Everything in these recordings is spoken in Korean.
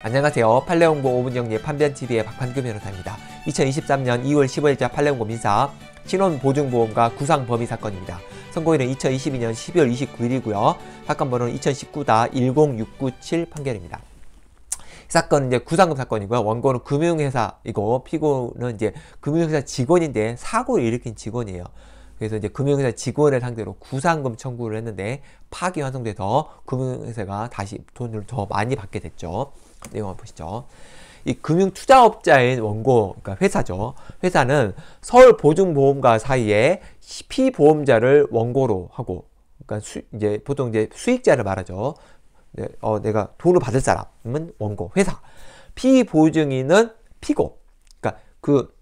안녕하세요. 팔레옹고 5분 영리 판변TV의 박판규 변호사입니다. 2023년 2월 15일자 팔레옹고 민사 신혼보증보험과 구상범위 사건입니다. 선고일은 2022년 12월 29일이고요. 사건 번호는 2019-10697 판결입니다. 사건은 이제 구상금 사건이고요. 원고는 금융회사이고 피고는 이제 금융회사 직원인데 사고를 일으킨 직원이에요. 그래서 이제 금융회사 직원을 상대로 구상금 청구를 했는데 파기 환송돼서 금융회사가 다시 돈을 더 많이 받게 됐죠. 내용 한번 보시죠. 이 금융투자업자인 원고, 그러니까 회사죠. 회사는 서울 보증보험과 사이에 피보험자를 원고로 하고, 그러니까 수, 이제 보통 이제 수익자를 말하죠. 네, 어, 내가 돈을 받을 사람은 원고, 회사. 피보증인은 피고. 그러니까 그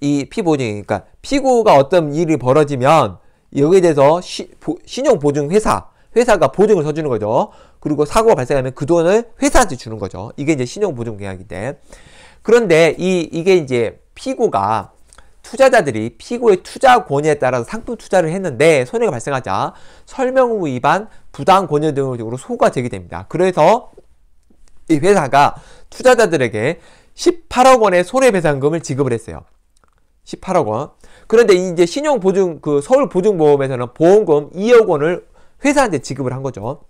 이 피보증, 그러니까 피고가 어떤 일이 벌어지면 여기에 대해서 시, 보, 신용보증회사, 회사가 보증을 서주는 거죠. 그리고 사고가 발생하면 그 돈을 회사한테 주는 거죠. 이게 이제 신용보증계약인데. 그런데 이, 이게 이제 피고가 투자자들이 피고의 투자 권유에 따라서 상품 투자를 했는데 손해가 발생하자 설명후 위반, 부당 권유 등으로 소가 제기됩니다. 그래서 이 회사가 투자자들에게 18억 원의 손해배상금을 지급을 했어요. 18억 원. 그런데 이제 신용보증 그 서울보증보험에서는 보험금 2억 원을 회사한테 지급을 한 거죠.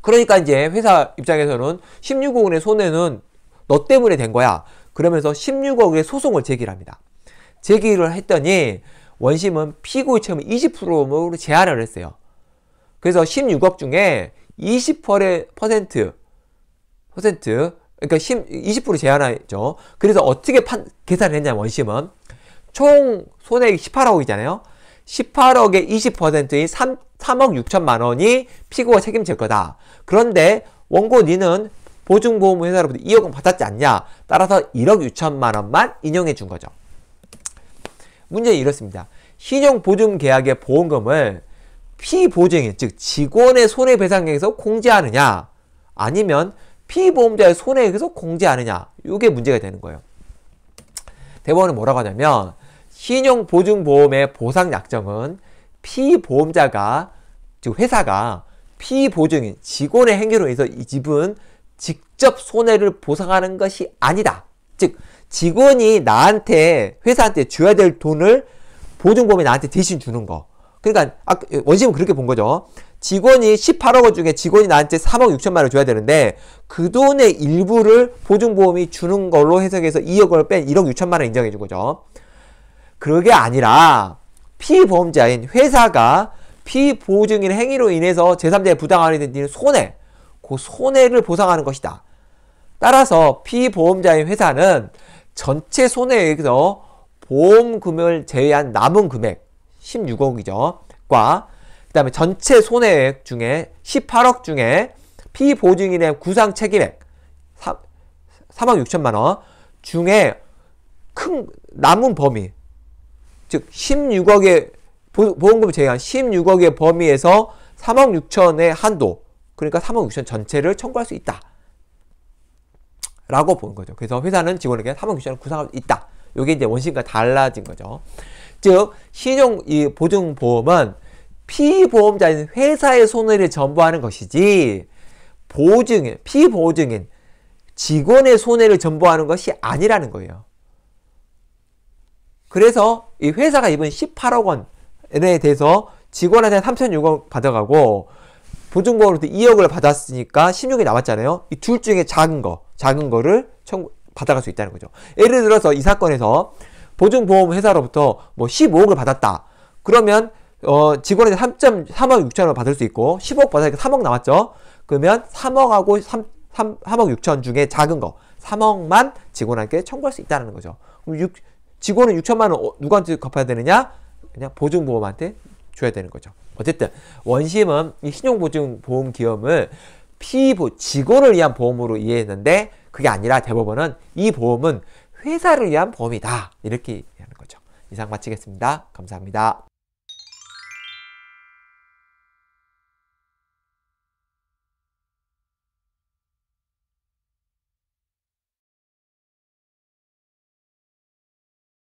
그러니까 이제 회사 입장에서는 16억 원의 손해는 너 때문에 된 거야. 그러면서 16억의 소송을 제기 합니다. 제기를 했더니 원심은 피고의 채무 20%로 제한을 했어요. 그래서 16억 중에 20%의 퍼센트 그러니까 20% 제한하죠. 그래서 어떻게 판, 계산을 했냐 원심은 총 손해액 18억이잖아요. 18억의 20%인 3, 3억 6천만 원이 피고가 책임질 거다. 그런데 원고 니는 보증보험 회사로부터 2억 원 받았지 않냐. 따라서 1억 6천만 원만 인용해 준 거죠. 문제는 이렇습니다. 신용보증계약의 보험금을 피보증인 즉 직원의 손해배상액에서 공제하느냐 아니면 피보험자의 손해에 의해서 공제하느냐 이게 문제가 되는 거예요. 대법원은 뭐라고 하냐면 신용보증보험의 보상약정은 피보험자가 즉 회사가 피보증인 직원의 행위로 인해서 이 집은 직접 손해를 보상하는 것이 아니다. 즉 직원이 나한테 회사한테 줘야 될 돈을 보증보험이 나한테 대신 주는 거. 그러니까 아, 원심은 그렇게 본 거죠. 직원이 18억 원 중에 직원이 나한테 3억 6천만 원을 줘야 되는데 그 돈의 일부를 보증보험이 주는 걸로 해석해서 2억 원을 뺀 1억 6천만 원 인정해 준 거죠. 그게 아니라 피보험자인 회사가 피보증인 행위로 인해서 제3자의 부당하게 되는 손해, 그 손해를 보상하는 것이다. 따라서 피보험자인 회사는 전체 손해액에서 보험금을 제외한 남은 금액 16억이죠. 과그 다음에 전체 손해액 중에 18억 중에 피보증인의 구상 책임액 3, 3억 6천만 원 중에 큰 남은 범위 즉 16억의 보, 험금 제한 외 16억의 범위에서 3억 6천의 한도 그러니까 3억 6천 전체를 청구할 수 있다 라고 보는 거죠 그래서 회사는 직원에게 3억 6천을 구상할 수 있다 이게 이제 원심과 달라진 거죠 즉 신용 이 보증보험은 피보험자인 회사의 손해를 전부하는 것이지 보증인, 피보증인 직원의 손해를 전부하는 것이 아니라는 거예요. 그래서 이 회사가 입은 18억 원에 대해서 직원한테 3,600원 받아가고 보증금으로도 2억을 받았으니까 16이 남았잖아요. 이 둘 중에 작은 거, 작은 거를 청구, 받아갈 수 있다는 거죠. 예를 들어서 이 사건에서 보증보험 회사로부터 뭐 15억을 받았다. 그러면 어, 직원은 에 3.3억 6천을 받을 수 있고 10억 받아니까 3억 남았죠. 그러면 3억하고 3, 3, 3억 6천 중에 작은 거 3억만 직원한테 청구할 수 있다는 거죠. 그럼 6, 직원은 6천만 원 어, 누구한테 갚아야 되느냐? 그냥 보증보험한테 줘야 되는 거죠. 어쨌든 원심은 이 신용보증보험 기업을 피부 직원을 위한 보험으로 이해했는데 그게 아니라 대법원은 이 보험은 회사를 위한 보험이다 이렇게 얘기하는 거죠. 이상 마치겠습니다. 감사합니다.